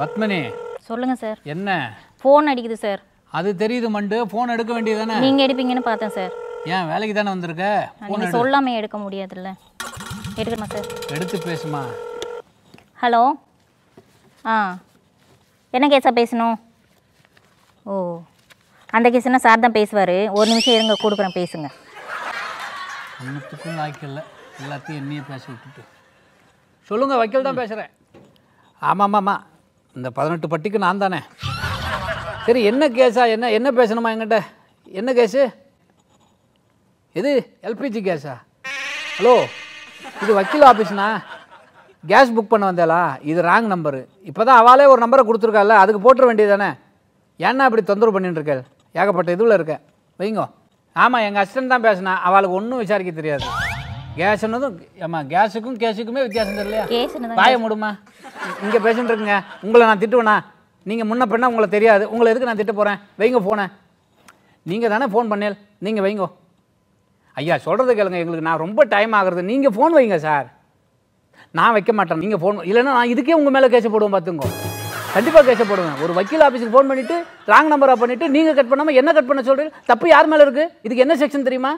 பத்மனி சொல்லுங்க சார் என்ன ஃபோன் அடிக்குது சார் அது தெரியுது மண்டு ஃபோன் எடுக்க வேண்டியது தானே நீங்க எடுப்பீங்கன்னு பார்த்தேன் சார் ஏன் வேலைக்கு தானே வந்திருக்க நீங்க சொல்லாம எடுக்க முடியாதுல்ல எடுக்கணுமா சார் எடுத்து பேசுமா ஹலோ ஆ என்ன கேஸாக பேசணும் ஓ அந்த கேஸ்னா சார் தான் பேசுவார் ஒரு நிமிஷம் இருங்க கொடுக்குறேன் பேசுங்க ஒன்றுத்துக்கும் வாய்க்கல எல்லாத்தையும் என்னையே பேச விட்டுட்டு சொல்லுங்கள் வக்கீல் தான் பேசுகிறேன் ஆமாம் ஆமாம் இந்த பதினெட்டு பட்டிக்கு நான் தானே சரி என்ன கேஸா என்ன என்ன பேசணுமா என்கிட்ட என்ன கேஸு எது எல்பிஜி கேஸா ஹலோ இது வக்கீல் ஆஃபீஸ்னா கேஸ் புக் பண்ண வந்தேலா இது ராங் நம்பரு இப்போ தான் அவளே ஒரு நம்பரை கொடுத்துருக்கால அதுக்கு போட்டுற வேண்டியது தானே ஏன்னா இப்படி தொந்தரவு பண்ணிட்டுருக்கேன் ஏகப்பட்ட இதுவில் இருக்கேன் வைங்கோ ஆமாம் எங்கள் அசிஸ்டன்ட் தான் பேசினா அவளுக்கு ஒன்றும் விசாரிக்க தெரியாது கேஸ்னதும் ஆமா கேஸுக்கும் கேஸுக்குமே வித்தியாசம் தெரியலையா வாய மூடுமா இங்கே பேசிட்டு இருக்குங்க உங்களை நான் திட்டுவேண்ணா நீங்கள் முன்ன பண்ண உங்களை தெரியாது உங்களை எதுக்கு நான் திட்ட போகிறேன் வைங்க ஃபோனை நீங்கள் தானே ஃபோன் பண்ணேல் நீங்கள் வைங்கோ ஐயா சொல்றது கேளுங்க எங்களுக்கு நான் ரொம்ப டைம் ஆகுறது நீங்கள் ஃபோன் வைங்க சார் நான் வைக்க மாட்டேன் நீங்கள் ஃபோன் இல்லைன்னா நான் இதுக்கே உங்கள் மேலே கேச போடுவேன் பார்த்துங்க கண்டிப்பாக கேச போடுவேன் ஒரு வக்கீல் ஆஃபீஸுக்கு ஃபோன் பண்ணிவிட்டு ராங் நம்பராக பண்ணிவிட்டு நீங்கள் கட் பண்ணாமல் என்ன கட் பண்ண சொல்கிறீங்க தப்பு யார் மேலே இருக்குது இதுக்கு என்ன செக்ஷன் தெரியுமா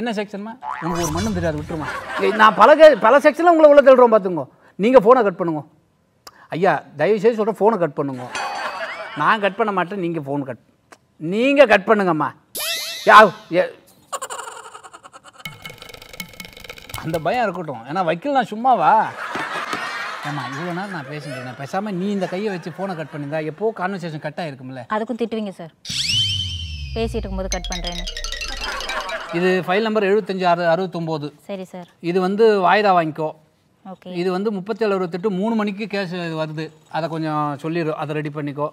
என்ன செக்ஷன்மா உங்களுக்கு ஒரு மண்ணும் தெரியாது விட்டுருமா நான் பல கே பல செக்ஷனில் உங்களை உள்ள தள்ளுறோம் பார்த்துங்க நீங்கள் ஃபோனை கட் பண்ணுங்க ஐயா தயவு செய்து சொல்கிற ஃபோனை கட் பண்ணுங்க நான் கட் பண்ண மாட்டேன் நீங்கள் ஃபோன் கட் நீங்கள் கட் பண்ணுங்கம்மா யா அந்த பயம் இருக்கட்டும் ஏன்னா வைக்கல் நான் சும்மாவா ஏமா இவ்வளோ நேரம் நான் பேசுகிறேன் பேசாமல் நீ இந்த கையை வச்சு ஃபோனை கட் பண்ணியிருந்தா எப்போ கான்வர்சேஷன் கட் ஆகிருக்கும்ல அதுக்கும் திட்டுவீங்க சார் பேசிட்டு இருக்கும்போது கட் பண்ணுறேன்னு இது ஃபைல் நம்பர் எழுபத்தஞ்சு அறு அறுபத்தொம்போது சரி சார் இது வந்து வாய்தா வாங்கிக்கோ ஓகே இது வந்து ஏழு அறுபத்தெட்டு மூணு மணிக்கு கேஸ் இது வருது அதை கொஞ்சம் சொல்லிடு அதை ரெடி பண்ணிக்கோ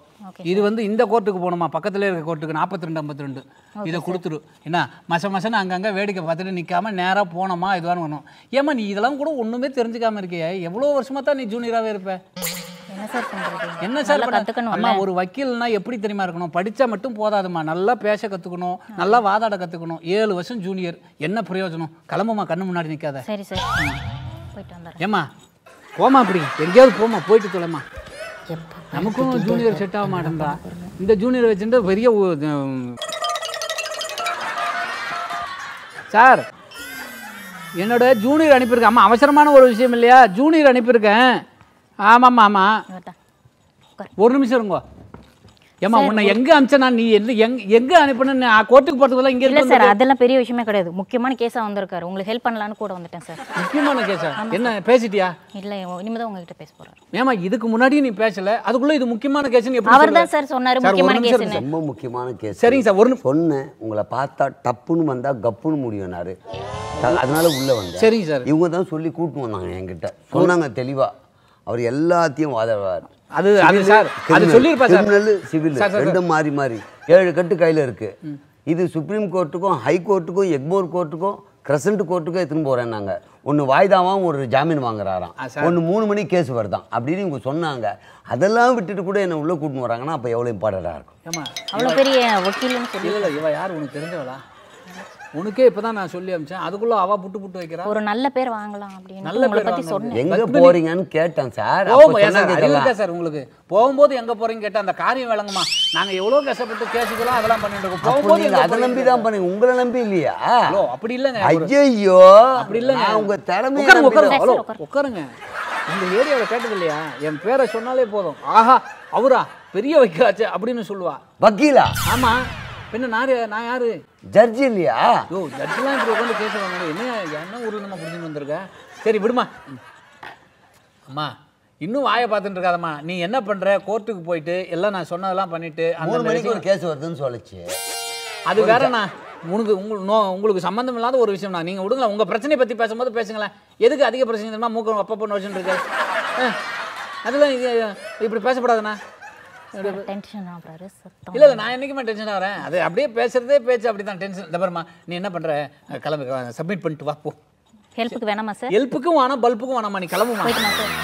இது வந்து இந்த கோர்ட்டுக்கு போகணுமா பக்கத்தில் இருக்க கோர்ட்டுக்கு நாற்பத்தி ரெண்டு ஐம்பத்தி ரெண்டு இதை கொடுத்துரு என்ன மச மசன்னு அங்கங்கே வேடிக்கை பார்த்துட்டு நிற்காம நேராக போனோமா இதுவான்னு வேணும் ஏம்மா நீ இதெல்லாம் கூட ஒன்றுமே தெரிஞ்சுக்காம இருக்கியே எவ்வளோ வருஷமாக தான் நீ ஜூனியராகவே இருப்ப என்ன சார் பண்ணுறது அம்மா ஒரு வக்கீல்னா எப்படி தெரியுமா இருக்கணும் படித்தா மட்டும் போதாதுமா நல்லா பேச கற்றுக்கணும் நல்லா வாதாட கற்றுக்கணும் ஏழு வருஷம் ஜூனியர் என்ன பிரயோஜனம் கிளம்புமா கண்ணு முன்னாடி நிற்காத சரி சார் போயிட்டு ஏம்மா போமா அப்படி எங்கேயாவது போமா போயிட்டு தொலைமா நமக்கும் ஜூனியர் செட் ஆக மாட்டேன்டா இந்த ஜூனியர் வச்சுட்டு பெரிய சார் என்னோட ஜூனியர் அனுப்பியிருக்கேன் அம்மா அவசரமான ஒரு விஷயம் இல்லையா ஜூனியர் அனுப்பியிருக்கேன் ஆமாம்மா ஆமாம் ஒரு நிமிஷம் இருங்க ஏமா உன்னை எங்க அனுப்பிச்சனா நீ எங் எங்க அனுப்பினு நான் கோர்ட்டுக்கு போறதுக்குள்ள இங்க இல்ல சார் அதெல்லாம் பெரிய விஷயமே கிடையாது முக்கியமான கேஸா வந்திருக்காரு உங்களுக்கு ஹெல்ப் பண்ணலாம்னு கூட வந்துட்டேன் சார் முக்கியமான கேஸா என்ன பேசிட்டியா இல்ல இனிமேதான் உங்ககிட்ட பேச போறேன் ஏமா இதுக்கு முன்னாடி நீ பேசல அதுக்குள்ள இது முக்கியமான கேஸ்னு எப்படி அவர் தான் சார் சொன்னாரு முக்கியமான கேஸ் ரொம்ப முக்கியமான கேஸ் சரிங்க சார் ஒரு சொன்னேன் உங்களை பார்த்தா டப்புன்னு வந்தா கப்புன்னு முடியும்னாரு அதனால உள்ள வந்தேன் சரிங்க சார் இவங்க தான் சொல்லி கூட்டு வந்தாங்க என்கிட்ட சொன்னாங்க தெளிவா அவர் எல்லாத்தையும் வாதவார் அது கிரிமினல் சிவில் ரெண்டும் மாறி மாறி ஏழு கட்டு கையில் இருக்குது இது சுப்ரீம் கோர்ட்டுக்கும் ஹை கோர்ட்டுக்கும் எக்போர் கோர்ட்டுக்கும் கிரசன்ட் கோர்ட்டுக்கும் எடுத்துன்னு போகிறேன் நாங்கள் ஒன்று வாய்தாவும் ஒரு ஜாமீன் வாங்குறாராம் ஒன்று மூணு மணி கேஸ் வருதான் அப்படின்னு இவங்க சொன்னாங்க அதெல்லாம் விட்டுட்டு கூட என்ன உள்ளே கூட்டின்னு வராங்கன்னா அப்போ எவ்வளோ இம்பார்ட்டண்டாக இருக்கும் அவ்வளோ பெரிய வக்கீல் இல்லை இவன் யார் உனக்கு தெரிஞ்சவளா உனக்கே இப்பதான் நான் சொல்லி அமிச்சேன் அதுக்குள்ள அவ புட்டு புட்டு வைக்கிறா ஒரு நல்ல பேர் வாங்கலாம் அப்படின்னு நல்ல பத்தி சொன்னேன் எங்க போறீங்கன்னு கேட்டேன் சார் இருக்கா சார் உங்களுக்கு போகும்போது எங்க போறீங்க கேட்டேன் அந்த காரியம் விளங்குமா நாங்க எவ்வளவு கஷ்டப்பட்டு கேசிக்கலாம் அதெல்லாம் பண்ணிட்டு இருக்கோம் போகும்போது அதை நம்பி தான் பண்ணுங்க உங்களை நம்பி இல்லையா அப்படி இல்லைங்க ஐயோ அப்படி இல்லைங்க உங்க தலைமை உட்காருங்க உட்காருங்க இந்த ஏரியாவில் கேட்டது இல்லையா என் பேரை சொன்னாலே போதும் ஆஹா அவரா பெரிய வைக்காச்சு அப்படின்னு சொல்லுவா வக்கீலா ஆமா பின்ன நான் நான் யாரு ஜட்ஜி இல்லையா ஓ ஜட்ஜிலாம் இப்படி உட்காந்து பேசுவாங்க என்ன என்ன ஊரில் நம்ம புரிஞ்சு வந்திருக்க சரி விடுமா அம்மா இன்னும் வாயை பார்த்துட்டு இருக்காதம்மா நீ என்ன பண்ணுற கோர்ட்டுக்கு போயிட்டு எல்லாம் நான் சொன்னதெல்லாம் பண்ணிட்டு அந்த மணிக்கு ஒரு கேஸ் வருதுன்னு சொல்லிச்சு அது வேறண்ணா உனக்கு உங்களுக்கு நோ உங்களுக்கு சம்மந்தம் இல்லாத ஒரு நான் நீங்கள் விடுங்களா உங்கள் பிரச்சனையை பற்றி பேசும்போது பேசுங்களேன் எதுக்கு அதிக பிரச்சனை தெரியுமா மூக்கம் அப்பப்போ நோச்சுன்னு இருக்கு அதெல்லாம் இது இப்படி பேசப்படாதுண்ணா டென்ஷன் ஆகுறாரு இல்லை நான் என்றைக்குமே டென்ஷன் ஆகிறேன் அது அப்படியே பேசுகிறதே பேச்சு அப்படி தான் டென்ஷன் இந்த நீ என்ன பண்ணுற கிளம்பி சப்மிட் பண்ணிட்டு வா போ ஹெல்ப்புக்கு வேணாமா சார் ஹெல்ப்புக்கும் வேணாம் பல்புக்கும் வேணாமா நீ கிளம்புமா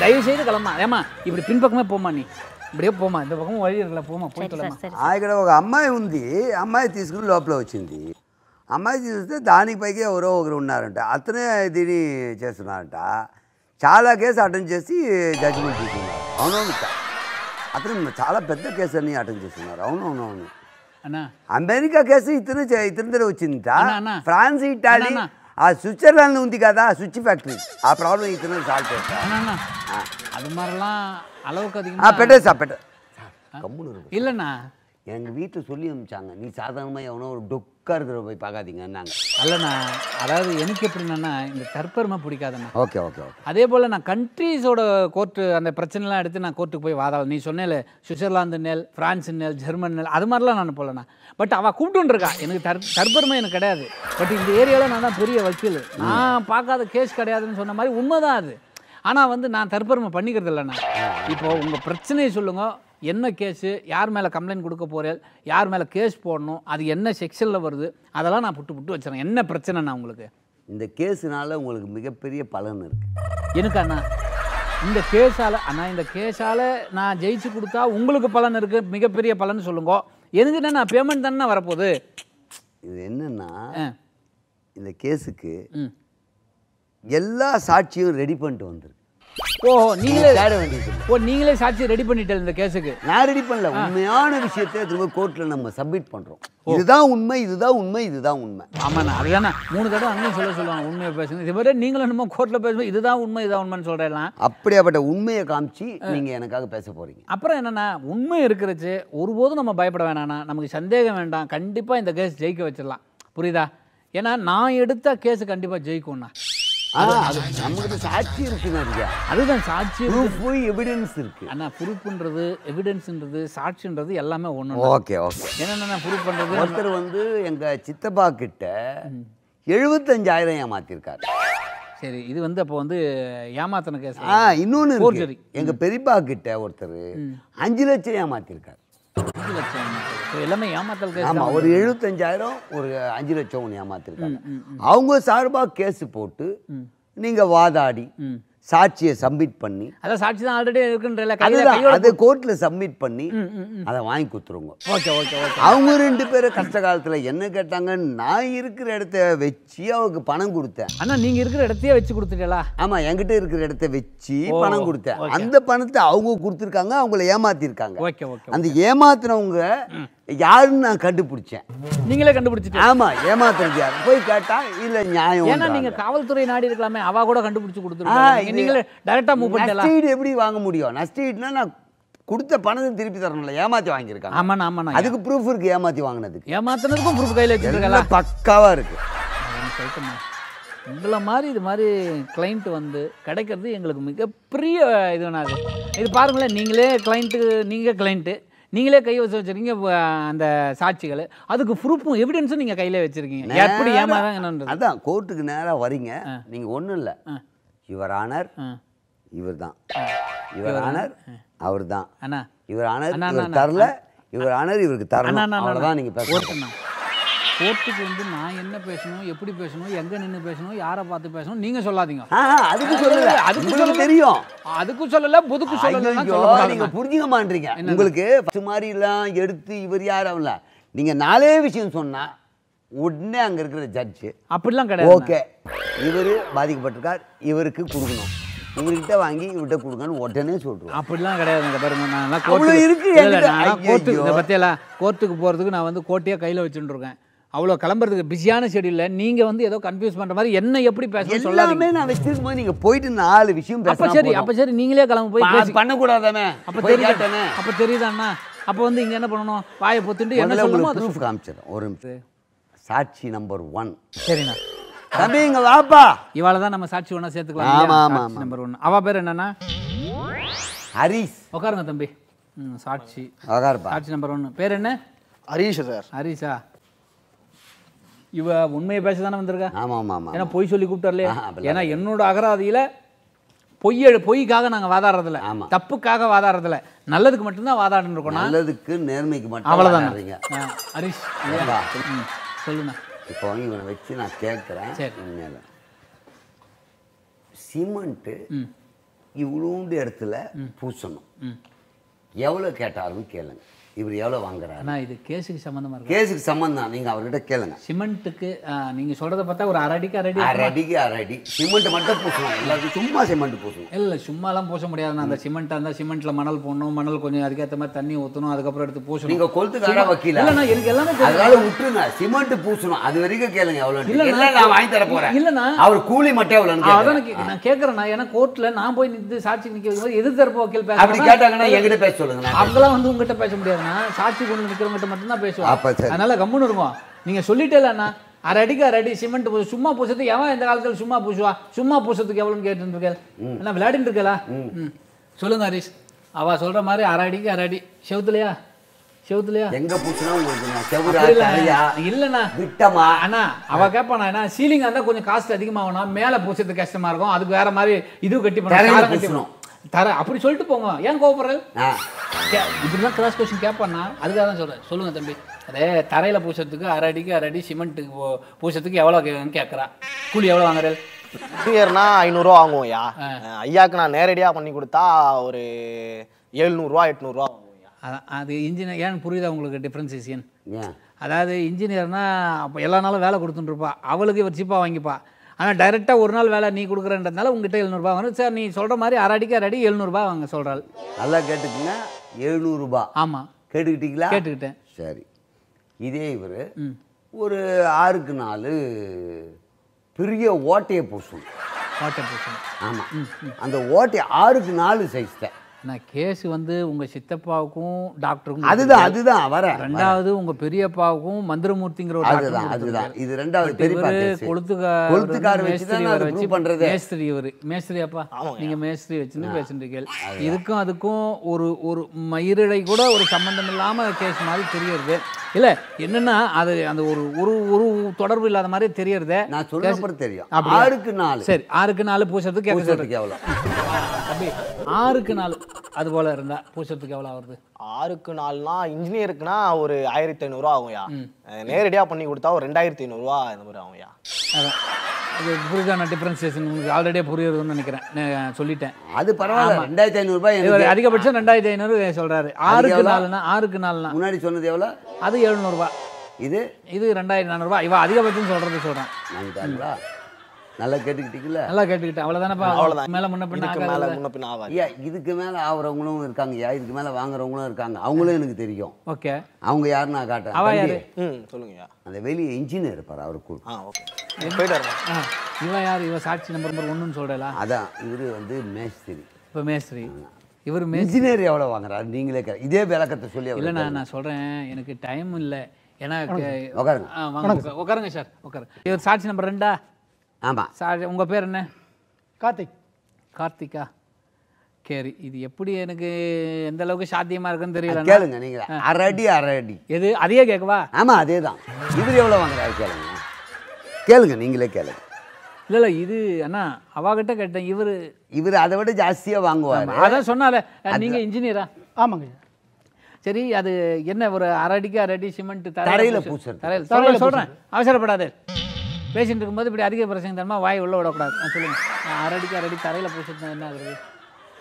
தயவு செய்து கிளம்பா ஏமா இப்படி பின்பக்கமே போமா நீ ఇప్పుడే పోమా ఇంత పక్కన వై ఇరలా పోమా పోతులమ్మా ఇక్కడ ఒక అమ్మాయి ఉంది అమ్మాయి తీసుకుని లోపల వచ్చింది అమ్మాయి చూస్తే దానికి పైకి ఎవరో ఒకరు ఉన్నారంట అతనే దీన్ని చేస్తున్నారంట చాలా కేసు అటెండ్ చేసి జడ్జిమెంట్ తీసుకున్నారు అవునవును అతను చాలా పెద్ద కేసు అని అటెండ్ చేస్తున్నారు అవునవునవును అమెరికా కేసు ఇతను ఇతని దగ్గర వచ్చింది ఫ్రాన్స్ ఇటాలీ ఆ స్విట్జర్లాండ్ ఉంది కదా ఆ స్విచ్ ఫ్యాక్టరీ ఆ ప్రాబ్లం ఇతను సాల్వ్ చేస్తాను పెట్టేసా పెట్ట కమ్ముడు இல்லைண்ணா எங்கள் வீட்டில் சொல்லி அனுப்பிச்சாங்க நீ சாதாரணமாக எவனோ ஒரு டொக்கா இருக்கிற போய் பார்க்காதீங்கன்னாங்க அல்லண்ணா அதாவது எனக்கு எப்படின்னா இந்த தற்பெருமை பிடிக்காதண்ணா ஓகே ஓகே ஓகே அதே போல் நான் கண்ட்ரீஸோட கோர்ட்டு அந்த பிரச்சனைலாம் எடுத்து நான் கோர்ட்டுக்கு போய் வாதாடல நீ சொன்னே சுவிட்சர்லாந்து நெல் ஃப்ரான்ஸ் நெல் ஜெர்மன் நெல் அது மாதிரிலாம் நான் போகலண்ணா பட் அவள் கூப்பிட்டுருக்கா எனக்கு தற் தற்பெருமை எனக்கு கிடையாது பட் இந்த ஏரியாவில் நான் தான் பெரிய வக்கீல் நான் பார்க்காத கேஸ் கிடையாதுன்னு சொன்ன மாதிரி உண்மைதான் அது ஆனால் வந்து நான் தற்பெருமை பண்ணிக்கிறது இல்லைண்ணா இப்போது உங்கள் பிரச்சனையை சொல்லுங்கள் என்ன கேஸு யார் மேலே கம்ப்ளைண்ட் கொடுக்க போகிறேன் யார் மேலே கேஸ் போடணும் அது என்ன செக்ஷனில் வருது அதெல்லாம் நான் புட்டு புட்டு வச்சுறேன் என்ன பிரச்சனை நான் உங்களுக்கு இந்த கேஸுனால உங்களுக்கு மிகப்பெரிய பலன் இருக்குது எனக்கு அண்ணா இந்த கேஸால் அண்ணா இந்த கேஸால் நான் ஜெயிச்சு கொடுத்தா உங்களுக்கு பலன் இருக்குது மிகப்பெரிய பலன் சொல்லுங்க எதுக்குன்னா நான் பேமெண்ட் தானே வரப்போகுது இது என்னென்னா இந்த கேஸுக்கு எல்லா சாட்சியும் ரெடி பண்ணிட்டு வந்திருக்கு ஓ நீங்களே தேட வேண்டியது ஓ நீங்களே சாட்சி ரெடி பண்ணிட்டேன் இந்த கேஸுக்கு நான் ரெடி பண்ணல உண்மையான விஷயத்தை திரும்ப கோர்ட்டில் நம்ம சப்மிட் பண்றோம் இதுதான் உண்மை இதுதான் உண்மை இதுதான் உண்மை ஆமா நான் அதுதானே மூணு தடவை அங்கேயும் சொல்ல சொல்லுவாங்க உண்மையை பேசுங்க இது மாதிரி நீங்களும் நம்ம கோர்ட்டில் பேசுவோம் இதுதான் உண்மை இதுதான் உண்மைன்னு சொல்கிறேன் அப்படியாப்பட்ட உண்மையை காமிச்சு நீங்க எனக்காக பேச போறீங்க அப்புறம் என்னன்னா உண்மை இருக்கிறச்சு ஒருபோதும் நம்ம பயப்பட வேணாண்ணா நமக்கு சந்தேகம் வேண்டாம் கண்டிப்பா இந்த கேஸ் ஜெயிக்க வச்சிடலாம் புரியுதா ஏன்னா நான் எடுத்த கேஸ் கண்டிப்பா ஜெயிக்கும்ண்ணா நமக்கு சாட்சி இருக்குங்க அதுதான் சாட்சி போய் எவிடன்ஸ் இருக்கு ஆனால் ப்ரூஃப்ன்றது எவிடன்ஸ்ன்றது சாட்சின்றது எல்லாமே ஒன்று ஓகே ஓகே என்னென்ன ப்ரூஃப் பண்ணுறது ஒருத்தர் வந்து எங்கள் சித்தப்பா கிட்ட எழுபத்தஞ்சாயிரம் ஏமாத்திருக்காரு சரி இது வந்து அப்போ வந்து ஏமாத்தின கேஸ் ஆ இன்னொன்று எங்கள் பெரியப்பா கிட்ட ஒருத்தர் அஞ்சு லட்சம் ஏமாத்திருக்காரு எல்லாமே ஏமாத்தல் கேஸ் ஆமாம் ஒரு எழுபத்தஞ்சாயிரம் ஒரு அஞ்சு லட்சம் ஒன்று ஏமாத்திருக்காங்க அவங்க சார்பாக கேஸ் போட்டு நீங்க வாதாடி சாட்சியை சப்மிட் பண்ணி அதான் சாட்சி தான் ஆல்ரெடி இருக்குன்றல அதுதான் அது கோர்ட்டில் சப்மிட் பண்ணி அதை வாங்கி கொடுத்துருங்க ஓகே ஓகே ஓகே அவங்க ரெண்டு பேரும் கஷ்ட காலத்தில் என்ன கேட்டாங்க நான் இருக்கிற இடத்த வச்சு அவருக்கு பணம் கொடுத்தேன் ஆனால் நீங்கள் இருக்கிற இடத்தையே வச்சு கொடுத்துட்டீங்களா ஆமாம் என்கிட்ட இருக்கிற இடத்த வச்சு பணம் கொடுத்தேன் அந்த பணத்தை அவங்க கொடுத்துருக்காங்க அவங்கள ஏமாத்திருக்காங்க ஓகே ஓகே அந்த ஏமாத்துறவங்க யாருன்னு நான் கண்டுபிடிச்சேன் நீங்களே கண்டுபிடிச்சி ஆமாம் ஏமாத்தியார் போய் கேட்டால் இல்லை நியாயம் ஏன்னா நீங்கள் காவல்துறை நாடி இருக்கலாமே அவா கூட கண்டுபிடிச்சி கொடுத்துருக்காங்க நீங்களே டேரெக்டாக மூவ் பண்ணலாம் நஷ்டீடு எப்படி வாங்க முடியும் நஷ்டீடுனா நான் கொடுத்த பணத்தை திருப்பி தரணும்ல ஏமாற்றி வாங்கியிருக்காங்க ஆமாம் ஆமாம் அதுக்கு ப்ரூஃப் இருக்குது ஏமாற்றி வாங்கினதுக்கு ஏமாத்தினதுக்கும் ப்ரூஃப் கையில் வச்சுருக்கல பக்காவாக இருக்குது உங்களை மாதிரி இது மாதிரி கிளைண்ட்டு வந்து கிடைக்கிறது எங்களுக்கு மிகப்பெரிய இதுனாது இது பாருங்களேன் நீங்களே கிளைண்ட்டு நீங்கள் கிளைண்ட்டு நீங்களே கை வச்சு வச்சுருக்கீங்க அந்த சாட்சிகள் அதுக்கு ப்ரூஃபும் எவிடன்ஸும் நீங்கள் கையில் வச்சுருக்கீங்க எப்படி ஏமாதாங்கன்னு அதான் கோர்ட்டுக்கு நேராக வரீங்க நீங்கள் ஒன்றும் இல்லை இவர் ஆனர் இவர் தான் இவர் ஆனர் அவர் தான் இவர் ஆனர் தரல இவர் ஆனர் இவருக்கு தரணும் அவ்வளோதான் நீங்கள் பேசணும் கோர்ட்டுக்கு வந்து நான் என்ன பேசணும் எப்படி பேசணும் எங்க நின்று பேசணும் யாரை பார்த்து பேசணும் நீங்க சொல்லாதீங்க அதுக்கு சொல்லல அதுக்கு சொல்ல தெரியும் அதுக்கு சொல்லல புதுக்கு சொல்லல நீங்க புரிஞ்சுக்க மாட்டீங்க உங்களுக்கு மாதிரி எல்லாம் எடுத்து இவர் யார் அவங்கள நீங்க நாலே விஷயம் சொன்னா உடனே அங்க இருக்கிற ஜட்ஜு அப்படிலாம் கிடையாது ஓகே இவர் பாதிக்கப்பட்டிருக்கார் இவருக்கு கொடுக்கணும் இவர்கிட்ட வாங்கி இவர்கிட்ட கொடுங்கன்னு உடனே சொல்றோம் அப்படிலாம் கிடையாதுங்க பாருங்க நான் கோர்ட்டு இருக்கு கோர்ட்டுக்கு இதை கோர்ட்டுக்கு போகிறதுக்கு நான் வந்து கோர்ட்டையே கையில் வச்சுருக்கேன் அவ்வளோ கிளம்புறதுக்கு பிஸியான ஷெடியூலில் நீங்கள் வந்து ஏதோ கன்ஃபியூஸ் பண்ணுற மாதிரி என்ன எப்படி பேச எல்லாமே நான் வச்சிருக்கும் போது நீங்கள் போயிட்டு நாலு விஷயம் அப்போ சரி அப்போ சரி நீங்களே கிளம்ப போய் பண்ணக்கூடாதானே அப்போ தெரியாதானே அப்போ தெரியுதாண்ணா அப்போ வந்து இங்கே என்ன பண்ணணும் வாயை பொத்துட்டு என்ன உங்களுக்கு ப்ரூஃப் காமிச்சிடும் ஒரு நிமிஷம் சாட்சி நம்பர் ஒன் சரிண்ணா தம்பி இங்கே வாப்பா இவாளை தான் நம்ம சாட்சி ஒன்றா சேர்த்துக்கலாம் ஆமாம் நம்பர் ஒன் அவள் பேர் என்னன்னா ஹரிஸ் உட்காருங்க தம்பி ம் சாட்சி உட்காருப்பா சாட்சி நம்பர் ஒன்று பேர் என்ன ஹரீஷ் சார் ஹரீஷா இவ உண்மையை பேச தானே வந்திருக்கா ஆமாம் ஆமாம் ஆமாம் ஏன்னா பொய் சொல்லி கூப்பிட்டார்லையே ஏன்னா என்னோட அகராதியில் பொய் பொய்க்காக நாங்கள் வாதாடுறதில்ல தப்புக்காக வாதாடுறதில்ல நல்லதுக்கு மட்டும்தான் வாதாடுன்னு இருக்கோம் நல்லதுக்கு நேர்மைக்கு மட்டும் அவ்வளோதான் ஹரிஷ் சொல்லுங்க இப்போ இவனை வச்சு நான் கேட்குறேன் உண்மையில் சிமெண்ட்டு இவ்வளோண்டு இடத்துல பூசணும் எவ்வளோ கேட்டாலும் கேளுங்க இவர் எவ்வளோ வாங்குறாரு ஆனால் இது கேஸுக்கு சம்மந்தமாக இருக்கு கேஸுக்கு சம்மந்தம் நீங்கள் அவர்கிட்ட கேளுங்க சிமெண்ட்டுக்கு நீங்கள் சொல்கிறத பார்த்தா ஒரு அரை அடிக்கு அரை அடி அரை அடிக்கு அரை அடி சிமெண்ட் மட்டும் பூசணும் எல்லாருக்கும் சும்மா சிமெண்ட் பூசணும் இல்லை சும்மாலாம் பூச முடியாது அந்த சிமெண்ட்டாக இருந்தால் சிமெண்ட்டில் மணல் போடணும் மணல் கொஞ்சம் அதுக்கேற்ற மாதிரி தண்ணி ஊற்றணும் அதுக்கப்புறம் எடுத்து பூசணும் நீங்கள் கொளுத்துக்காரா வக்கீல இல்லைண்ணா எனக்கு எல்லாமே அதனால விட்டுருங்க சிமெண்ட் பூசணும் அது வரைக்கும் கேளுங்க எவ்வளோ இல்லை நான் வாங்கி தர போகிறேன் இல்லைண்ணா அவர் கூலி மட்டும் எவ்வளோ அதான் நான் கேட்குறேண்ணா ஏன்னா கோர்ட்டில் நான் போய் நின்று சாட்சி நிற்க எதிர்த்தரப்பு வக்கீல் பேச அப்படி கேட்டாங்கன்னா எங்கிட்ட பேச சொல்லுங்க அவங்களாம் வந்து உங்ககிட்ட பேச முடியாது பேசுவானா சாட்சி கொண்டு நிற்கிறவங்ககிட்ட மட்டும்தான் பேசுவான் அதனால கம்முன்னு இருக்கும் நீங்கள் சொல்லிட்டேலண்ணா அரை அடிக்கு அரை அடி சிமெண்ட் பூசு சும்மா பூசத்து எவன் இந்த காலத்தில் சும்மா பூசுவா சும்மா பூசத்துக்கு எவ்வளோன்னு கேட்டுருக்கேன் என்ன விளையாடிட்டு இருக்கலா சொல்லுங்க ஹரிஷ் அவ சொல்ற மாதிரி அரை அடிக்கு அரை அடி செவுத்துலையா செவுத்துலையா எங்க பூசினா இல்லைண்ணா விட்டமா அண்ணா அவ கேட்பானா ஏன்னா சீலிங் இருந்தால் கொஞ்சம் காஸ்ட் அதிகமாகணும் மேலே பூசத்துக்கு கஷ்டமா இருக்கும் அதுக்கு வேற மாதிரி இது கட்டி பண்ணணும் தர அப்படி சொல்லிட்டு போங்க ஏன் கோவப்படுறது இப்படிதான் கிராஸ் கொஸ்டின் கேட்பான்னா அதுக்காக தான் சொல்கிறேன் சொல்லுங்கள் தம்பி அதே தரையில் பூசத்துக்கு அரை அடிக்கு அரை அடி சிமெண்ட்டுக்கு போ பூசத்துக்கு எவ்வளோ கேட்குறான் கூலி எவ்வளோ வாங்குறது இன்ஜினியர்னா ஐநூறுரூவா வாங்குவோம்யா ஐயாவுக்கு நான் நேரடியாக பண்ணி கொடுத்தா ஒரு எழுநூறுவா எட்நூறுவா அதான் அது இன்ஜினியர் ஏன் புரியுதா உங்களுக்கு டிஃப்ரென்சேஷன் அதாவது இன்ஜினியர்னா அப்போ எல்லா நாளும் வேலை கொடுத்துட்டுருப்பா அவளுக்கு இவர் சிப்பாக வாங்கிப்பா ஆனால் டைரெக்டாக ஒரு நாள் வேலை நீ கொடுக்குறன்றதுனால உங்ககிட்ட எழுநூறுபா வரும் சார் நீ சொல்கிற மாதிரி அராடிக்கு அராடி எழுநூறுபா வாங்க சொல்கிறாள் நல்லா கேட்டுக்குங்க எழுநூறுபா ஆமாம் கேட்டுக்கிட்டீங்களா கேட்டுக்கிட்டேன் சரி இதே இவர் ஒரு ஆறுக்கு நாலு பெரிய ஓட்டையை பூசும் ஓட்டை பூசணும் ஆமாம் அந்த ஓட்டை ஆறுக்கு நாலு சைஸ்தான் ஆனால் கேஸ் வந்து உங்கள் சித்தப்பாவுக்கும் டாக்டருக்கும் அதுதான் அதுதான் வர ரெண்டாவது உங்கள் பெரியப்பாவுக்கும் மந்திரமூர்த்திங்கிற ஒரு அதுதான் அதுதான் இது ரெண்டாவது பெரியவர் கொளுத்துக்கா கொளுத்துக்கார் வச்சு பண்ணுறது மேஸ்திரி இவர் மேஸ்திரி அப்பா நீங்கள் மேஸ்திரி வச்சுருந்து பேசுகிறீர்கள் இதுக்கும் அதுக்கும் ஒரு ஒரு மயிரிழை கூட ஒரு சம்மந்தம் இல்லாமல் கேஸ் மாதிரி தெரியுது இல்லை என்னென்னா அது அந்த ஒரு ஒரு ஒரு தொடர்பு இல்லாத மாதிரி தெரியறதே நான் சொல்லுறப்ப தெரியும் ஆறுக்கு நாலு சரி ஆறுக்கு நாலு பூசறதுக்கு எவ்வளோ ஆறுக்கு நாள் அது போல இருந்தா பூசத்துக்கு எவ்வளோ வருது ஆறுக்கு நாள்னா இன்ஜினியருக்குனா ஒரு ஆயிரத்தி ரூபா ஆகும்யா நேரடியா பண்ணி கொடுத்தா ஒரு ரெண்டாயிரத்தி ஐநூறுரூவா இந்த மாதிரி அது நினைக்கிறேன் சொல்லிட்டேன் அது பரவாயில்ல ரெண்டாயிரத்தி அதிகபட்சம் ரெண்டாயிரத்தி ஐநூறு ஆறுக்கு முன்னாடி அது இது இது ரெண்டாயிரத்தி இவன் அதிகபட்சம் நல்லா கேட்டுக்கிட்டீங்களா நல்லா கேட்டுக்கிட்டேன் அவ்வளோதானப்பா அவ்வளோதான் மேலே முன்ன மேலே முன்ன பின்ன ஆகாது ஐயா இதுக்கு மேலே ஆகிறவங்களும் இருக்காங்க ஐயா இதுக்கு மேலே வாங்குறவங்களும் இருக்காங்க அவங்களும் எனக்கு தெரியும் ஓகே அவங்க யாருன்னு நான் காட்டுறேன் அவ யாரு ம் சொல்லுங்கய்யா அந்த வெளியே இன்ஜினியர் இருப்பார் அவர் கூட ஆ ஓகே போயிட்டாரு இவன் யார் இவன் சாட்சி நம்பர் நம்பர் ஒன்றுன்னு சொல்கிறலா அதான் இவர் வந்து மேஸ்திரி இப்போ மேஸ்திரி இவர் இன்ஜினியர் எவ்வளோ வாங்குறாரு நீங்களே இதே விளக்கத்தை சொல்லி இல்லை நான் நான் சொல்கிறேன் எனக்கு டைம் இல்லை ஏன்னா உட்காருங்க உட்காருங்க சார் உட்காருங்க இவர் சாட்சி நம்பர் ரெண்டா ஆமாம் சார் உங்கள் பேர் என்ன கார்த்திக் கார்த்திகா சரி இது எப்படி எனக்கு எந்த அளவுக்கு சாத்தியமாக இருக்குன்னு தெரியல கேளுங்க நீங்கள் அரை அடி அரை அடி எது அதையே கேட்கவா ஆமாம் அதே தான் இது எவ்வளோ வாங்குறாரு கேளுங்க கேளுங்க நீங்களே கேளுங்க இல்லை இல்லை இது அண்ணா அவாகிட்ட கேட்டேன் இவர் இவர் அதை விட ஜாஸ்தியாக வாங்குவார் அதான் சொன்னால நீங்கள் இன்ஜினியரா ஆமாங்க சரி அது என்ன ஒரு அரடிக்கு அரடி சிமெண்ட் தரையில் பூசுறது தரையில் சொல்கிறேன் அவசரப்படாதே பேசிகிட்டு இருக்கும்போது இப்படி அதிக பிரச்சனை தானே வாய் உள்ளே விடக்கூடாது சொல்லுங்கள் அரடிக்கு அரடி தரையில் பூசிட்டு என்ன ஆகுது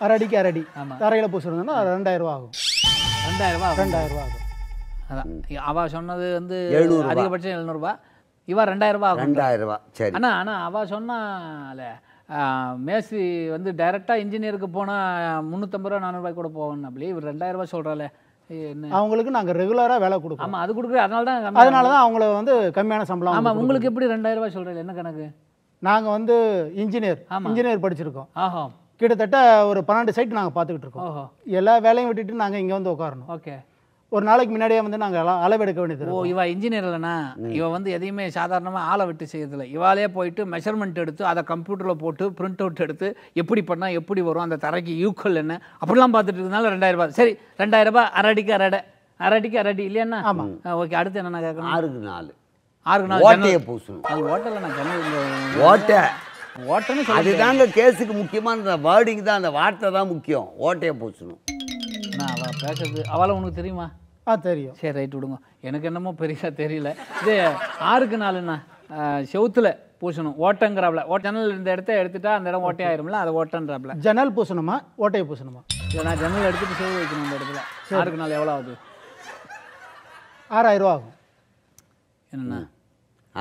அரடிக்கு அரடி ஆமாம் தரையில் ரெண்டாயிரம் ரூபா ஆகும் ரெண்டாயிரம் ரெண்டாயிரரூவா ஆகும் அதான் அவள் சொன்னது வந்து அதிகபட்சம் எழுநூறுபா இவா ரெண்டாயிரரூபா ஆகும் ரெண்டாயிரரூபா சரி ஆனால் ஆனால் அவள் சொன்னால மேஸ்திரி வந்து டைரெக்டாக இன்ஜினியருக்கு போனால் முந்நூற்றம்பது ரூபா நானூறுபாய்க்கு கூட போகணும் அப்படி இவர் ரெண்டாயிரரூபா சொல்கிறாள் அவங்களுக்கு நாங்கள் ரெகுலராக வேலை கொடுப்போம் ஆமாம் அது கொடுக்குற அதனால தான் அதனால தான் அவங்கள வந்து கம்மியான சம்பளம் ஆமாம் உங்களுக்கு எப்படி ரெண்டாயிரம் ரூபாய் சொல்கிறீங்க என்ன கணக்கு நாங்கள் வந்து இன்ஜினியர் இன்ஜினியர் படிச்சிருக்கோம் ஆஹா கிட்டத்தட்ட ஒரு பன்னெண்டு சைட் நாங்கள் பார்த்துக்கிட்டு இருக்கோம் எல்லா வேலையும் விட்டுட்டு நாங்கள் இங்கே வந்து உட்காரணும் ஓகே ஒரு நாளைக்கு முன்னாடியே வந்து நாங்கள் அளவெடுக்க வேண்டியது ஓ இவா இன்ஜினியர் இல்லைனா இவ வந்து எதையுமே சாதாரணமாக ஆளை விட்டு செய்யறதில்ல இவாலே போயிட்டு மெஷர்மெண்ட் எடுத்து அதை கம்ப்யூட்டரில் போட்டு பிரிண்ட் அவுட் எடுத்து எப்படி பண்ணால் எப்படி வரும் அந்த தரைக்கு யூக்கல் என்ன அப்படிலாம் பார்த்துட்டு இருந்தாலும் ரெண்டாயிரம் ரூபாய் சரி ரெண்டாயிரம் ரூபாய் அரடிக்கு அரடை அரடிக்கு அரடி இல்லையாண்ணா ஆமாம் ஓகே அடுத்து என்னென்ன கேட்கணும் ஆறுக்கு நாலு ஆறுக்கு நாலு ஓட்டையை பூசணும் அது ஓட்டலை நான் ஜன்னல் ஓட்டை ஓட்டன்னு அதுதாங்க கேஸுக்கு முக்கியமான வேர்டிங் தான் அந்த வார்த்தை தான் முக்கியம் ஓட்டையை பூசணும் ஏன்னா அவள் பேசுறது அவளை உனக்கு தெரியுமா ஆ தெரியும் சரி ரைட் விடுங்க எனக்கு என்னமோ பெருசாக தெரியல இது ஆறுக்கு நாலுண்ணா செவுத்தில் பூசணும் ஓட்டங்கிறாப்ல ஜன்னல் இந்த இடத்த எடுத்துட்டா அந்த இடம் ஓட்டையாயிரும்ல அதை ஓட்டன்றாப்ல ஜன்னல் பூசணுமா ஓட்டையை பூசணுமா நான் ஜன்னல் எடுத்துட்டு செய்து வைக்கணும் இந்த இடத்துல ஆறுக்கு நாள் எவ்வளோ ஆகுது ஆறாயிரம் ரூபா ஆகும் என்னண்ணா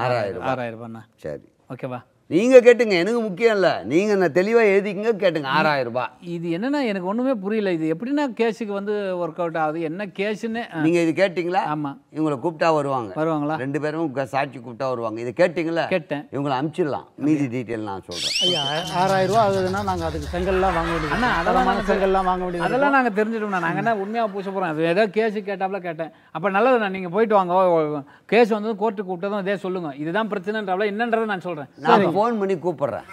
ஆறாயிரம் ஆறாயிரம் ரூபாண்ணா சரி ஓகேவா நீங்கள் கேட்டுங்க எனக்கு முக்கியம் இல்லை நீங்கள் என்ன தெளிவாக எழுதிக்கங்க கேட்டுங்க ஆறாயிரம் ரூபாய் இது என்னென்னா எனக்கு ஒன்றுமே புரியல இது எப்படின்னா கேஸுக்கு வந்து ஒர்க் அவுட் ஆகுது என்ன கேஸுன்னு நீங்கள் இது கேட்டிங்களா ஆமாம் இவங்களை கூப்பிட்டா வருவாங்க வருவாங்களா ரெண்டு பேரும் சாட்சி கூப்பிட்டா வருவாங்க இது கேட்டிங்களா கேட்டேன் இவங்களை அமுச்சிடலாம் மீதி டீட்டெயில் நான் சொல்கிறேன் ஐயா ஆறாயிரம் ரூபா ஆகுதுன்னா நாங்கள் அதுக்கு செங்கல்லாம் வாங்க முடியும் ஆனால் அதெல்லாம் நாங்கள் செங்கல்லாம் வாங்க முடியும் அதெல்லாம் நாங்கள் தெரிஞ்சிட்டோம்னா நாங்கள் என்ன உண்மையாக பூச போகிறோம் அது ஏதோ கேஸு கேட்டாப்புல கேட்டேன் அப்போ நல்லதுண்ணா நீங்கள் போயிட்டு வாங்க கேஸ் வந்து கோர்ட்டு கூப்பிட்டதும் இதே சொல்லுங்கள் இதுதான் பிரச்சனைன்றாப்ல என்னன்றதை நான் சொல்கிறேன் ஃபோன் பண்ணி கூப்பிட்றேன்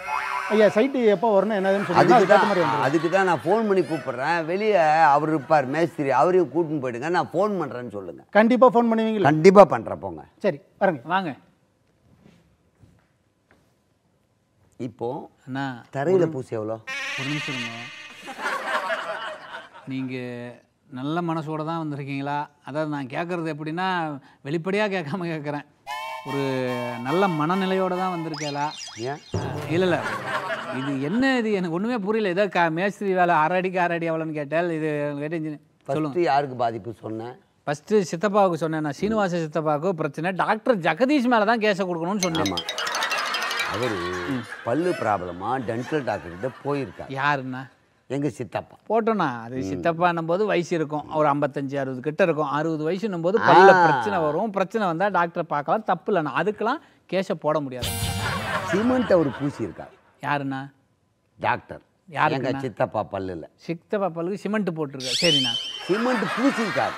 ஐயா சைட்டு எப்போ வரணும் என்னதுன்னு அதுக்கு தான் அதுக்கு தான் நான் ஃபோன் பண்ணி கூப்பிட்றேன் வெளியே அவர் இருப்பார் மேஸ்திரி அவரையும் கூட்டின்னு போயிடுங்க நான் ஃபோன் பண்ணுறேன்னு சொல்லுங்கள் கண்டிப்பாக ஃபோன் பண்ணுவீங்களா கண்டிப்பாக பண்ணுறேன் போங்க சரி வரங்க வாங்க இப்போ அண்ணா தரையில் பூசி எவ்வளோ ஒரு நிமிஷம் நீங்கள் நல்ல மனசோடு தான் வந்திருக்கீங்களா அதாவது நான் கேட்குறது எப்படின்னா வெளிப்படையாக கேட்காம கேட்குறேன் ஒரு நல்ல மனநிலையோடு தான் வந்திருக்கேலா ஏன் இல்லை இல்லை இது என்ன இது எனக்கு ஒன்றுமே புரியல ஏதோ க மேஸ்திரி வேலை அரடிக்கு அரடி எவ்வளோன்னு கேட்டால் இது கேட்டேன் சொல்லுங்க யாருக்கு பாதிப்பு சொன்னேன் ஃபஸ்ட்டு சித்தப்பாவுக்கு சொன்னேன் நான் சீனிவாச சித்தப்பாவுக்கு பிரச்சனை டாக்டர் ஜெகதீஷ் மேலே தான் கேஸை கொடுக்கணும்னு சொன்னேன் அவர் பல்லு ப்ராப்ளமாக டென்டல் டாக்டர்கிட்ட போயிருக்கா யாருன்னா எங்கள் சித்தப்பா போட்டோம்னா அது சித்தப்பான்னும் போது வயசு இருக்கும் ஒரு ஐம்பத்தஞ்சு அறுபது கிட்ட இருக்கும் அறுபது வயசுன்னும் போது பல்ல பிரச்சனை வரும் பிரச்சனை வந்தால் டாக்டரை பார்க்கலாம் தப்பு இல்லைண்ணா அதுக்கெல்லாம் கேஷை போட முடியாது ஒரு அவர் இருக்கா யாருண்ணா டாக்டர் யார் எங்கள் சித்தப்பா பல்லில் சித்தப்பா பல்லுக்கு சிமெண்ட் போட்டிருக்காரு சரிண்ணா சிமெண்ட் பூசியிருக்காரு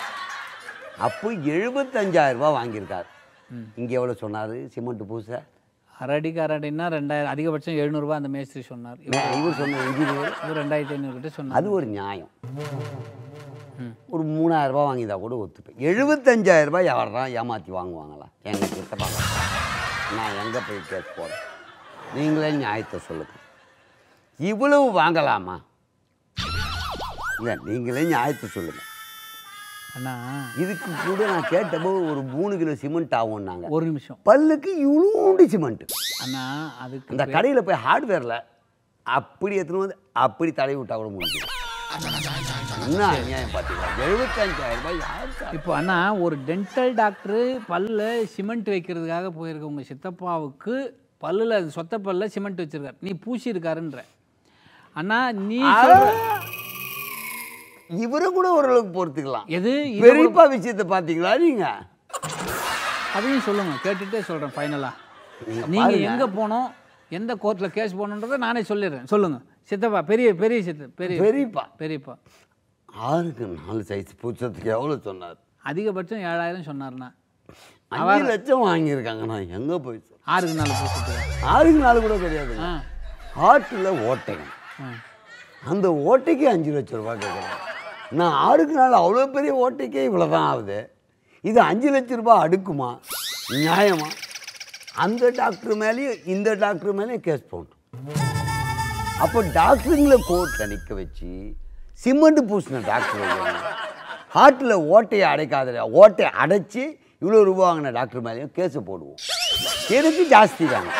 அப்போ எழுபத்தஞ்சாயிரம் ரூபா வாங்கியிருக்காரு இங்கே எவ்வளோ சொன்னார் சிமெண்ட் பூசை அரடிக்கு அரடின்னா ரெண்டாயிரம் அதிகபட்சம் எழுநூறுபா அந்த மேஸ்திரி சொன்னார் இவர் சொன்ன இது இவர் ரெண்டாயிரத்தி ஐநூறுகிட்ட சொன்னார் அது ஒரு நியாயம் ஒரு ரூபாய் வாங்கிதா கூட ஒத்துப்பேன் எழுபத்தஞ்சாயிரரூபா யாரெல்லாம் ஏமாற்றி வாங்குவாங்களா எங்கள் கிட்டப்பா நான் எங்கே போய் கேட்க போகிறேன் நீங்களே நியாயத்தை சொல்லுங்கள் இவ்வளவு வாங்கலாமா இல்லை நீங்களே நியாயத்தை சொல்லுங்கள் அண்ணா இதுக்கு கூட நான் கேட்டபோது ஒரு மூணு கிலோ சிமெண்ட் ஆகும் நாங்கள் ஒரு நிமிஷம் பல்லுக்கு இவ்வளோண்டு சிமெண்ட்டு அண்ணா அதுக்கு இந்த கடையில் போய் ஹார்ட்வேரில் அப்படி எடுத்துன்னு வந்து அப்படி தடவி விட்டா கூட முடிஞ்சு என்ன அநியாயம் பார்த்தீங்களா எழுபத்தஞ்சாயிரம் இப்போ அண்ணா ஒரு டென்டல் டாக்டரு பல்ல சிமெண்ட் வைக்கிறதுக்காக போயிருக்க உங்கள் சித்தப்பாவுக்கு பல்லில் சொத்த பல்ல சிமெண்ட் வச்சிருக்காரு நீ பூசி இருக்காருன்ற அண்ணா நீ இவரை கூட ஓரளவுக்கு பொறுத்துக்கலாம் எது பெரியப்பா விஷயத்தை பார்த்தீங்களா நீங்க அதையும் சொல்லுங்க கேட்டுட்டே சொல்றேன் ஃபைனலா நீங்க எங்க போனோம் எந்த கோர்ட்ல கேஸ் போகணுன்றதை நானே சொல்லிடுறேன் சொல்லுங்க சித்தப்பா பெரிய பெரிய சித்த பெரிய பெரியப்பா பெரியப்பா ஆறுக்கு நாலு சைஸ் பூச்சத்துக்கு எவ்வளோ சொன்னார் அதிகபட்சம் ஏழாயிரம் சொன்னார்ண்ணா அஞ்சு லட்சம் வாங்கியிருக்காங்க நான் எங்கே போய் ஆறுக்கு நாலு பூச்சத்துக்கு ஆறுக்கு நாலு கூட கிடையாது ஹார்ட்டில் ஓட்டைங்க அந்த ஓட்டைக்கு அஞ்சு லட்சம் ரூபா கேட்குறேன் நான் ஆளுக்கு நாள் அவ்வளோ பெரிய ஓட்டைக்கே இவ்வளோ தான் ஆகுது இது அஞ்சு லட்ச ரூபா அடுக்குமா நியாயமா அந்த டாக்டர் மேலேயும் இந்த டாக்டர் மேலேயும் கேஸ் போடணும் அப்போ டாக்டருங்களை கோர்ட்டில் நிற்க வச்சு சிமெண்ட் பூசின டாக்டர் ஹார்ட்டில் ஓட்டையை அடைக்காத ஓட்டையை அடைச்சி இவ்வளோ ரூபா வாங்கின டாக்டர் மேலேயும் கேஸை போடுவோம் எனக்கு ஜாஸ்தி தாங்க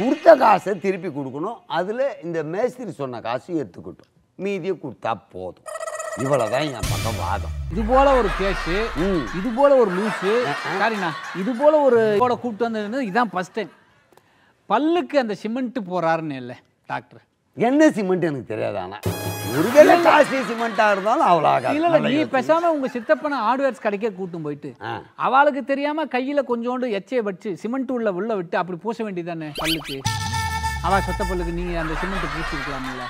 கொடுத்த காசை திருப்பி கொடுக்கணும் அதில் இந்த மேஸ்திரி சொன்ன காசு எடுத்துக்கிட்டோம் மீதியை கொடுத்தா போதும் இவ்வளவுதான் என் பக்கம் வாதம் இது போல ஒரு கேஸு இது போல ஒரு லூஸு சாரிண்ணா இது போல ஒரு இதோட கூப்பிட்டு வந்தது இதுதான் ஃபஸ்ட் டைம் பல்லுக்கு அந்த சிமெண்ட் போறாருன்னு இல்லை டாக்டர் என்ன சிமெண்ட் எனக்கு தெரியாது ஆனால் ஒருவேளை காசி சிமெண்ட்டாக இருந்தாலும் அவ்வளோ ஆகாது இல்லை நீ பேசாமல் உங்க சித்தப்பனை ஹார்ட்வேர்ஸ் கடைக்கே கூட்டும் போயிட்டு அவளுக்கு தெரியாம கையில கொஞ்சோண்டு எச்சையை வச்சு சிமெண்ட் உள்ள உள்ள விட்டு அப்படி பூச வேண்டியதானே பல்லுக்கு அவள் சொத்த பல்லுக்கு நீங்கள் அந்த சிமெண்ட்டு பூச்சிருக்கலாம்ல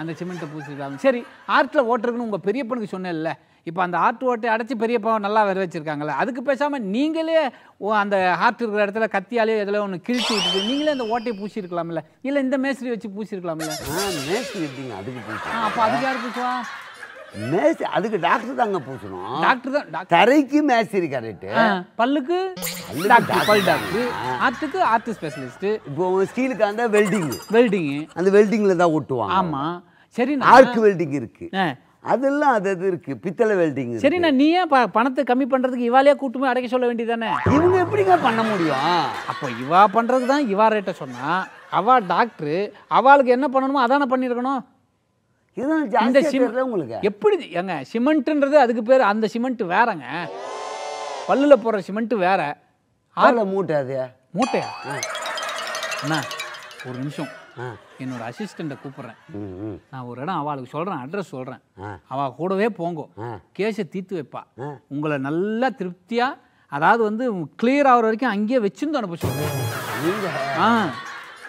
அந்த சிமெண்ட்டை பூசிருக்காங்க சரி ஆற்றில் ஓட்டுருக்குன்னு உங்கள் பெரியப்பனுக்கு சொன்னேன்ல இப்போ அந்த ஆர்ட் ஓட்டை அடைச்சி பெரியப்பா நல்லா வர வச்சுருக்காங்களே அதுக்கு பேசாமல் நீங்களே அந்த ஆற்று இருக்கிற இடத்துல கத்தியாலே எதில் ஒன்று கிழிச்சு விட்டுட்டு நீங்களே அந்த ஓட்டையை பூசிருக்கலாம்ல இல்லை இந்த மேஸ்திரி வச்சு பூசிருக்கலாம்ல மேஸ்திரி அதுக்கு அப்போ அதுக்கு யார் பூசுவா மேஸ்திரி அதுக்கு டாக்டர் தாங்க பூசணும் டாக்டர் தான் தரைக்கு மேஸ்திரி கரெக்ட் பல்லுக்கு பல் டாக்டர் ஆத்துக்கு ஆத்து ஸ்பெஷலிஸ்ட் இப்போ ஸ்டீலுக்கு அந்த வெல்டிங் வெல்டிங் அந்த வெல்டிங்கில் தான் ஓட்டுவாங்க ஆமாம் சரி ஆர்க் வெல்டிங் இருக்கு அதெல்லாம் அது அது இருக்கு பித்தளை வெல்டிங் சரி நான் நீ ஏன் பணத்தை கம்மி பண்றதுக்கு இவாலே கூட்டுமே அடைக்க சொல்ல வேண்டியதானே இவங்க எப்படிங்க பண்ண முடியும் அப்போ இவா பண்றது தான் இவா ரேட்டை சொன்னா அவா டாக்டர் அவளுக்கு என்ன பண்ணணுமோ அதானே பண்ணியிருக்கணும் இந்த உங்களுக்கு எப்படி ஏங்க சிமெண்ட்ன்றது அதுக்கு பேர் அந்த சிமெண்ட் வேறங்க பல்லுல போடுற சிமெண்ட் வேற ஆள மூட்டை அது மூட்டையா அண்ணா ஒரு நிமிஷம் என்னோட அசிஸ்டண்ட்டை கூப்பிட்றேன் நான் ஒரு இடம் அவளுக்கு சொல்கிறேன் அட்ரஸ் சொல்கிறேன் அவள் கூடவே போங்கோ கேஷை தீர்த்து வைப்பா உங்களை நல்லா திருப்தியாக அதாவது வந்து கிளியர் ஆகிற வரைக்கும் அங்கேயே வச்சிருந்து அனுப்ப சொல்கிறேன் ஆ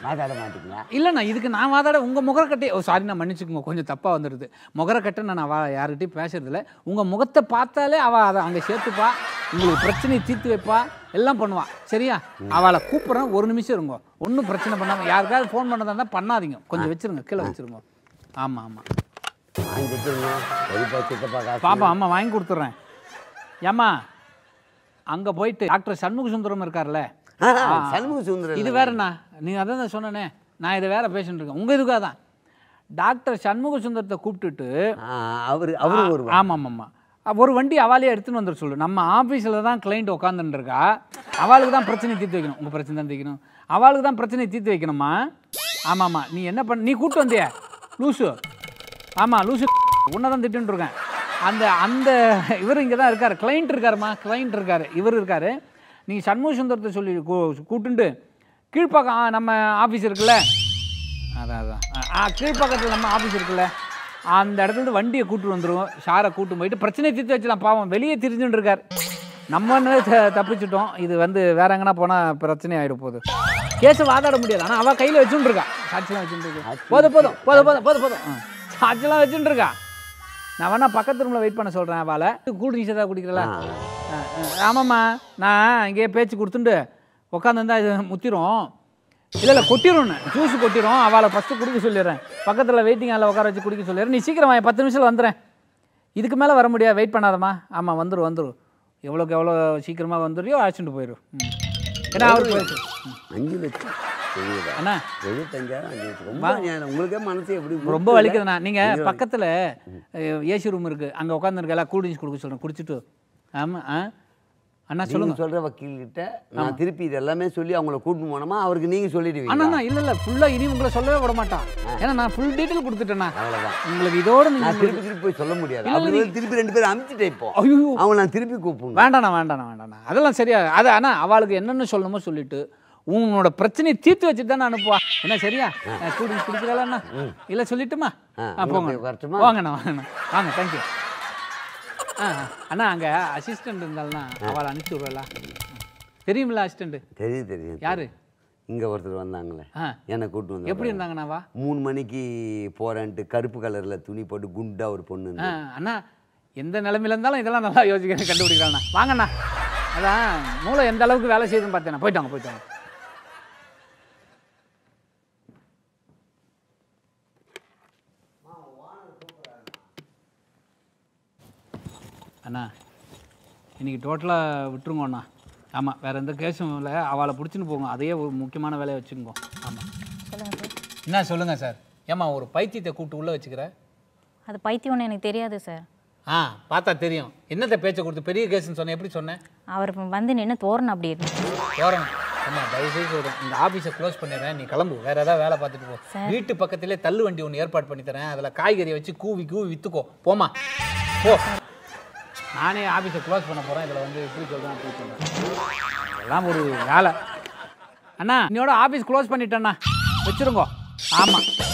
வாதாட மாட்டீங்களா இல்லைண்ணா இதுக்கு நான் வாதாட உங்கள் முகரக்கட்டை ஓ சாரி நான் மன்னிச்சுக்கோங்க கொஞ்சம் தப்பாக வந்துடுது முகரக்கட்டை நான் அவள் யார்கிட்டையும் பேசுறதில்ல உங்கள் முகத்தை பார்த்தாலே அவள் அதை அங்கே சேர்த்துப்பா உங்களுக்கு பிரச்சனையை தீர்த்து வைப்பா எல்லாம் பண்ணுவான் சரியா அவளை கூப்பிட்றேன் ஒரு நிமிஷம் இருங்க ஒன்றும் பிரச்சனை பண்ணாமல் யாருக்காவது ஃபோன் பண்ணதா இருந்தால் பண்ணாதீங்க கொஞ்சம் வச்சுருங்க கீழே வச்சுருங்க ஆமாம் ஆமாம் பாப்பா ஆமாம் வாங்கி கொடுத்துட்றேன் ஏம்மா அங்கே போயிட்டு டாக்டர் சண்முக சுந்தரம் இருக்கார்ல சண்முக சுந்தரம் இது வேறண்ணா நீங்கள் அதான் தான் சொன்னனே நான் இதை வேற பேசிட்டு இருக்கேன் உங்கள் இதுக்காக தான் டாக்டர் சண்முக சுந்தரத்தை கூப்பிட்டுட்டு அவர் அவர் ஒரு ஆமாம் ஆமாம் ஒரு வண்டி அவாலே எடுத்துன்னு வந்துட சொல்லு நம்ம ஆஃபீஸில் தான் கிளைண்ட் உட்காந்துருக்கா அவளுக்கு தான் பிரச்சனை தீர்த்து வைக்கணும் உங்கள் பிரச்சனை தான் தீர்க்கணும் அவளுக்கு தான் பிரச்சனையை தீர்த்து வைக்கணுமா ஆமாம்மா நீ என்ன பண்ண நீ கூப்பிட்டு வந்திய லூசு ஆமாம் லூசு உன்னை தான் திட்டுருக்கேன் அந்த அந்த இவர் இங்கே தான் இருக்கார் கிளைண்ட் இருக்காருமா கிளைண்ட் இருக்கார் இவர் இருக்கார் நீங்கள் சண்முக சுந்தரத்தை சொல்லி கூட்டுண்டு கீழ்ப்பக்கம் நம்ம ஆஃபீஸ் இருக்குல்ல அதான் அதான் கீழ்ப்பக்கத்தில் நம்ம ஆஃபீஸ் இருக்குல்ல அந்த இடத்துலேருந்து வண்டியை கூட்டு வந்துடுவோம் ஷாரை கூட்டு போயிட்டு பிரச்சனையை தீர்த்து வச்சுலாம் பாவம் வெளியே திரிஞ்சுட்டு இருக்கார் நம்ம தப்பிச்சிட்டோம் இது வந்து வேற எங்கன்னா போனால் பிரச்சனை ஆகிட போகுது கேஸை வாதாட முடியாது ஆனால் அவள் கையில் வச்சுட்டுருக்கா சாட்சியெலாம் வச்சுட்டு இருக்கா போதும் போதும் போதும் போதும் போதும் போதும் சாட்சியெலாம் வச்சுட்டுருக்கா நான் வேணா பக்கத்து ரூமில் வெயிட் பண்ண சொல்கிறேன் அவளை கூல்ட்ரிங்க்ஸ் ஏதாவது குடிக்கிறல ஆமாம்மா நான் இங்கேயே பேச்சு கொடுத்துட்டு உட்காந்துருந்தா இது முத்திரும் இல்லை இல்லை கொட்டிடும் ஜூஸ் கொட்டிடும் அவளை ஃபஸ்ட்டு குடிக்க சொல்லிடுறேன் பக்கத்தில் வெயிட்டிங் ஹாலில் உட்கார வச்சு குடிக்க சொல்லிடுறேன் நீ சீக்கிரம் பத்து நிமிஷம் வந்துடுறேன் இதுக்கு மேலே வர முடியாது வெயிட் பண்ணாதம்மா ஆமாம் வந்துடும் வந்துடும் எவ்வளோக்கு எவ்வளோ சீக்கிரமாக வந்துடுறியோ அழைச்சிட்டு போயிடும் ஏன்னா அவருக்கு அஞ்சு லட்சம் அண்ணா எழுபத்தஞ்சாயிரம் ரொம்ப உங்களுக்கே மனசு எப்படி ரொம்ப வலிக்குதுண்ணா நீங்கள் பக்கத்துல ஏசி ரூம் இருக்கு அங்க உட்காந்துருக்கலாம் எல்லாம் ட்ரிங்க்ஸ் கொடுக்க சொல்கிறேன் குடிச்சிட்டு ஆமா ஆ அண்ணா சொல்லுங்க சொல்கிற வக்கீல்கிட்ட நான் திருப்பி இதெல்லாமே சொல்லி அவங்கள கூட்டிட்டு போனோமா அவருக்கு நீங்கள் சொல்லிடுவீங்க அண்ணா இல்லை இல்லை ஃபுல்லாக இனி உங்களை சொல்லவே விட மாட்டான் ஏன்னா நான் ஃபுல் டீட்டெயில் கொடுத்துட்டேன்னா அவ்வளோதான் உங்களுக்கு இதோட நான் திருப்பி திருப்பி போய் சொல்ல முடியாது அவங்க திருப்பி ரெண்டு பேரும் அமுச்சிட்டே இப்போ ஐயோ அவங்க நான் திருப்பி கூப்பிடுவேன் வேண்டாண்ணா வேண்டாண்ணா வேண்டாண்ணா அதெல்லாம் சரியா அது ஆனால் அவளுக்கு என்னென்ன சொல்லணுமோ சொல்லிட்டு உன்னோட பிரச்சனையை தீர்த்து வச்சுட்டு தானே அனுப்புவா என்ன சரியா ஸ்டூடெண்ட்ஸ் பிடிக்கிறாளா இல்லை சொல்லட்டுமா போங்க வாங்கண்ணா வாங்கண்ணா வாங்க தேங்க்யூ அண்ணா அங்கே அசிஸ்டண்ட் இருந்தால்னா அவளை அனுப்பிச்சி விடுவலா தெரியுமில்ல அசிஸ்டண்ட்டு தெரியும் தெரியும் யாரு இங்கே ஒருத்தர் வந்தாங்களே என்னை கூட்டு வந்து எப்படி இருந்தாங்கண்ணாவா மூணு மணிக்கு போகிறேன்ட்டு கருப்பு கலரில் துணி போட்டு குண்டாக ஒரு பொண்ணு அண்ணா எந்த நிலமையில இருந்தாலும் இதெல்லாம் நல்லா யோசிக்கிறேன் கண்டுபிடிக்கிறாங்கண்ணா வாங்கண்ணா அதான் மூளை எந்த அளவுக்கு வேலை செய்யுதுன்னு பார்த்தேண்ணா போயிட்டாங்க போயிட்டாங்க அண்ணா இன்றைக்கி டோட்டலாக விட்டுருங்க அண்ணா ஆமாம் வேறு எந்த கேஸும் இல்லை அவளை பிடிச்சின்னு போங்க அதையே ஒரு முக்கியமான வேலையை வச்சுக்கோ ஆமாம் என்ன சொல்லுங்கள் சார் ஏம்மா ஒரு பைத்தியத்தை கூப்பிட்டு உள்ளே வச்சுக்கிற அது பைத்தியம் ஒன்று எனக்கு தெரியாது சார் ஆ பார்த்தா தெரியும் என்னத்தை பேச்சை கொடுத்து பெரிய கேஸ்ன்னு சொன்னேன் எப்படி சொன்னேன் அவர் வந்து நின்று தோரணும் அப்படி தோரணும் ஆமாம் தயவுசெய்து சொல்கிறேன் இந்த ஆஃபீஸை க்ளோஸ் பண்ணிடுறேன் நீ கிளம்பு வேறு ஏதாவது வேலை பார்த்துட்டு போ வீட்டு பக்கத்துலேயே தள்ளு வண்டி ஒன்று ஏற்பாடு பண்ணி தரேன் அதில் காய்கறியை வச்சு கூவி கூவி விற்றுக்கோ போமா போ நானே ஆஃபீஸை க்ளோஸ் பண்ண போகிறேன் இதில் வந்து எப்படி சொல்கிறேன் அப்படி சொல்கிறேன் எல்லாம் ஒரு வேலை அண்ணா என்னோட ஆஃபீஸ் க்ளோஸ் பண்ணிட்டேண்ணா வச்சுருங்கோ ஆமாம்